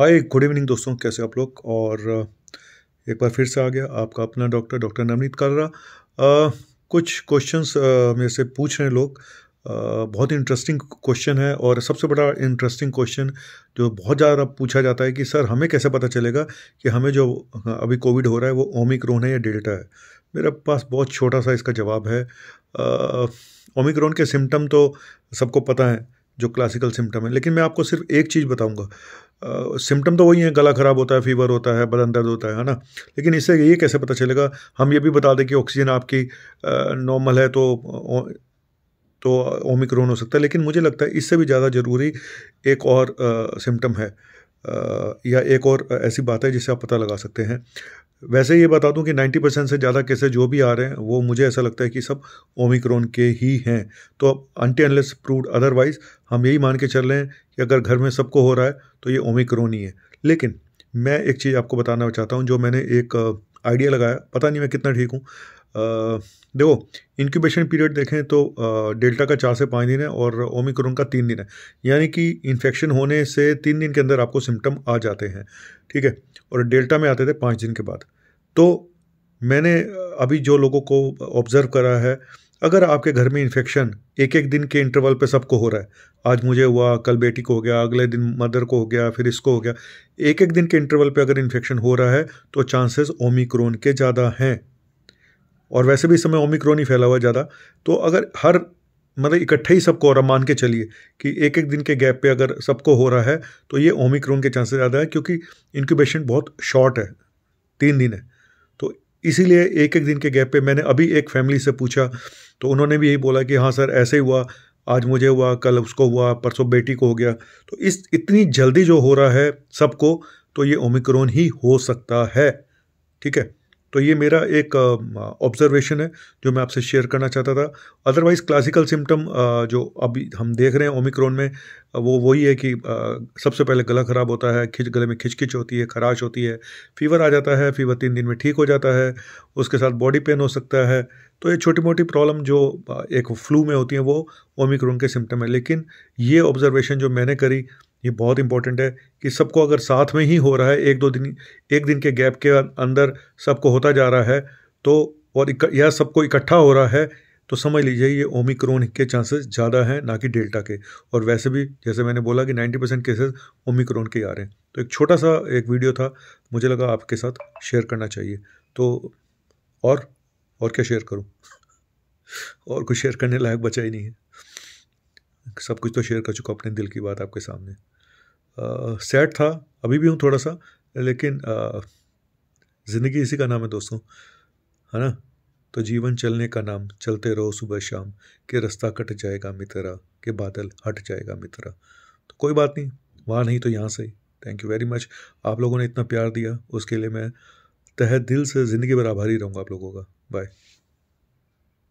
hi good evening दोस्तों कैसे आप लोग और एक बार फिर से आ गया आपका अपना डॉक्टर डॉक्टर नवनीत कालरा कुछ क्वेश्चंस मेरे से पूछ रहे हैं लोग आ, बहुत इंटरेस्टिंग क्वेश्चन है और सबसे बड़ा इंटरेस्टिंग क्वेश्चन जो बहुत ज़्यादा पूछा जाता है कि सर हमें कैसे पता चलेगा कि हमें जो हाँ, अभी कोविड हो रहा है वो ओमिक्रोन है या डेल्टा है मेरे पास बहुत छोटा सा इसका जवाब है ओमिक्रोन के सिम्टम तो सबको पता है जो क्लासिकल सिम्टम है लेकिन मैं आपको सिर्फ एक चीज़ बताऊंगा सिम्टम तो वही है गला ख़राब होता है फीवर होता है बदन दर्द होता है ना लेकिन इससे ये कैसे पता चलेगा हम ये भी बता दें कि ऑक्सीजन आपकी नॉर्मल है तो ओ, तो ओमिक्रोन हो सकता है लेकिन मुझे लगता है इससे भी ज़्यादा ज़रूरी एक और सिम्टम है आ, या एक और ऐसी बात है जिसे आप पता लगा सकते हैं वैसे ये बता दूं कि 90 परसेंट से ज़्यादा केसेज जो भी आ रहे हैं वो मुझे ऐसा लगता है कि सब ओमिक्रॉन के ही हैं तो अब अनलेस प्रूव अदरवाइज हम यही मान के चल रहे हैं कि अगर घर में सबको हो रहा है तो ये ओमिक्रॉन ही है लेकिन मैं एक चीज़ आपको बताना चाहता हूँ जो मैंने एक आइडिया लगाया पता नहीं मैं कितना ठीक हूँ देखो इंक्यूबेशन पीरियड देखें तो डेल्टा का चार से पाँच दिन है और ओमिक्रोन का तीन दिन है यानी कि इन्फेक्शन होने से तीन दिन के अंदर आपको सिम्टम आ जाते हैं ठीक है और डेल्टा में आते थे पाँच दिन के बाद तो मैंने अभी जो लोगों को ऑब्ज़र्व करा है अगर आपके घर में इन्फेक्शन एक एक दिन के इंटरवल पे सबको हो रहा है आज मुझे हुआ कल बेटी को हो गया अगले दिन मदर को हो गया फिर इसको हो गया एक एक दिन के इंटरवल पे अगर इन्फेक्शन हो रहा है तो चांसेस ओमिक्रोन के ज़्यादा हैं और वैसे भी इस समय ओमिक्रोन ही फैला हुआ ज़्यादा तो अगर हर मतलब इकट्ठे ही सबको और मान के चलिए कि एक एक दिन के गैप पे अगर सबको हो रहा है तो ये ओमिक्रोन के चांसेस ज़्यादा है क्योंकि इनक्यूबेशन बहुत शॉर्ट है तीन दिन है तो इसीलिए एक एक दिन के गैप पे मैंने अभी एक फैमिली से पूछा तो उन्होंने भी यही बोला कि हाँ सर ऐसे ही हुआ आज मुझे हुआ कल उसको हुआ परसों बेटी को हो गया तो इस इतनी जल्दी जो हो रहा है सबको तो ये ओमिक्रोन ही हो सकता है ठीक है तो ये मेरा एक ऑब्जर्वेशन है जो मैं आपसे शेयर करना चाहता था अदरवाइज क्लासिकल सिम्टम जो अभी हम देख रहे हैं ओमिक्रॉन में वो वही है कि सबसे पहले गला ख़राब होता है खिच गले में खिचखिच होती है खराश होती है फीवर आ जाता है फीवर तीन दिन में ठीक हो जाता है उसके साथ बॉडी पेन हो सकता है तो ये छोटी मोटी प्रॉब्लम जो एक फ्लू में होती हैं वो ओमिक्रोन के सिम्टम है लेकिन ये ऑब्जर्वेशन जो मैंने करी ये बहुत इंपॉर्टेंट है कि सबको अगर साथ में ही हो रहा है एक दो दिन एक दिन के गैप के अंदर सबको होता जा रहा है तो और यह सबको इकट्ठा हो रहा है तो समझ लीजिए ये ओमिक्रोन के चांसेस ज़्यादा हैं ना कि डेल्टा के और वैसे भी जैसे मैंने बोला कि 90 परसेंट केसेज़ ओमिक्रोन के आ रहे हैं तो एक छोटा सा एक वीडियो था मुझे लगा आपके साथ शेयर करना चाहिए तो और और क्या शेयर करूँ और कुछ शेयर करने लायक बचा ही नहीं है सब कुछ तो शेयर कर चुका अपने दिल की बात आपके सामने सैड था अभी भी हूँ थोड़ा सा लेकिन ज़िंदगी इसी का नाम है दोस्तों है ना तो जीवन चलने का नाम चलते रहो सुबह शाम के रास्ता कट जाएगा मित्रा के बादल हट जाएगा मित्रा तो कोई बात नहीं वहाँ नहीं तो यहाँ से थैंक यू वेरी मच आप लोगों ने इतना प्यार दिया उसके लिए मैं तह दिल से ज़िंदगी भर आभारी रहूँगा आप लोगों का बाय